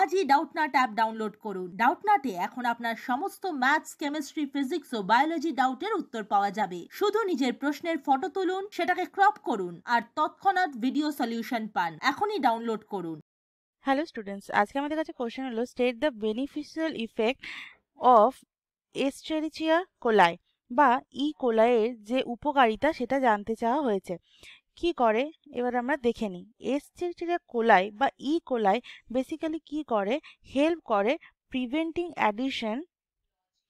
আজই Doubtnut app download করুন ডাউটনাটে এখন আপনার সমস্ত ম্যাথস কেমিস্ট্রি ফিজিক্স ও বায়োলজি ডাউটের উত্তর পাওয়া যাবে শুধু নিজের প্রশ্নের ফটো তুলুন সেটাকে ক্রপ করুন আর তৎক্ষণাৎ ভিডিও সলিউশন পান এখনই ডাউনলোড করুন হ্যালো স্টুডেন্টস আজকে আমাদের কাছে কোশ্চেন হলো state the beneficial effect of Escherichia coli বা ই e. কোলাইয়ের যে উপকারিতা সেটা জানতে চাওয়া হয়েছে কি করে এবার আমরা দেখে নিই এস ব্যাকটেরিয়া কোলাই বা ই কোলাই বেসিক্যালি কি করে হেল্প করে preventing addition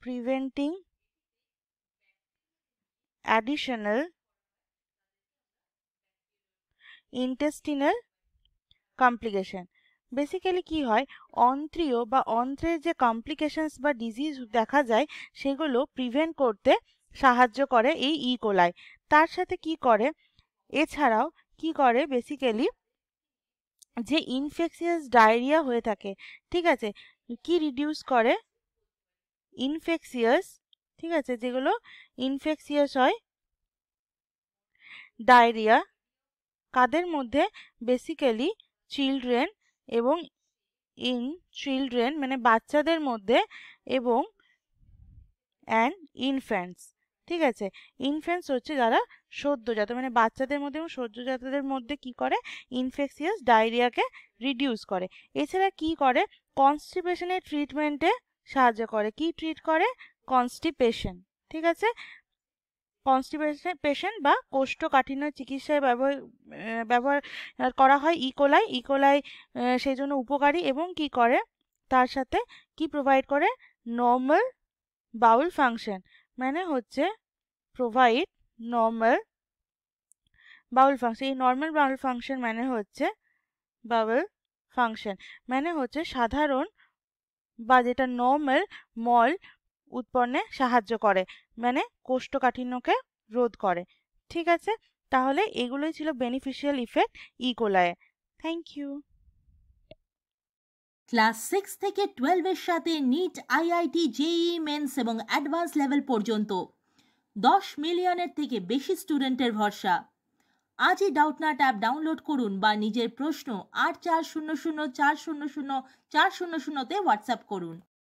preventing additional intestinal complication basically কি হয় অন্ত্রীয় বা অন্ত্রের যে কমপ্লিকেশনস বা ডিজিজ দেখা যায় সেগুলো প্রিভেন্ট করতে সাহায্য করে এই ই কোলাই তার সাথে কি করে এছাড়াও কি করে বেসিক্যালি যে ইনফেকশিয়াস ডায়রিয়া হয়ে থাকে ঠিক আছে কি রিডিউস করে ইনফেকশিয়াস ঠিক আছে যেগুলো ইনফেকশিয়াস হয় ডায়রিয়া কাদের মধ্যে বেসিক্যালি চিলড্রেন এবং ইন চিলড্রেন মানে বাচ্চাদের মধ্যে এবং অ্যান্ড ইনফ্যান্টস ঠিক আছে ইনফেন্স হচ্ছে যারা সদ্যজাত মানে বাচ্চাদের মধ্যে এবং সদ্যজাতদের মধ্যে কি করে ইনফেকশিয়াস ডায়রিয়াকে রিডিউস করে এছাড়া কি করে কনস্টিপেশনের ট্রিটমেন্টে সাহায্য করে কি ট্রিট করে কনস্টিপেশন ঠিক আছে কনস্টিপেশন পেশেন্ট বা কোষ্ঠকাঠিন্য চিকিৎসায় ব্যবহার ব্যবহার করা হয় ইকোলাই ইকোলাই সেই জন্য উপকারী এবং কি করে তার সাথে কি প্রোভাইড করে নর্মাল বাউল ফাংশন মানে হচ্ছে প্রোভাইড নর্মাল বাউল ফাংশন এই নর্মাল বাউল ফাংশন মানে হচ্ছে বাউল ফাংশন মানে হচ্ছে সাধারণ বা যেটা নর্মাল মল উৎপন্নে সাহায্য করে মানে কোষ্ঠকাঠিন্যকে রোধ করে ঠিক আছে তাহলে এগুলোই ছিল বেনিফিশিয়াল ইফেক্ট ইকোলায় থ্যাংক ইউ ক্লাস সিক্স থেকে টুয়েলভের সাথে নিট আইআইটি জেই মেন্স এবং অ্যাডভান্স লেভেল পর্যন্ত দশ মিলিয়নের থেকে বেশি স্টুডেন্টের ভরসা আজই ডাউটনাট অ্যাপ ডাউনলোড করুন বা নিজের প্রশ্ন আট চার শূন্য শূন্য চার শূন্য শূন্য চার শূন্য শূন্যতে হোয়াটসঅ্যাপ করুন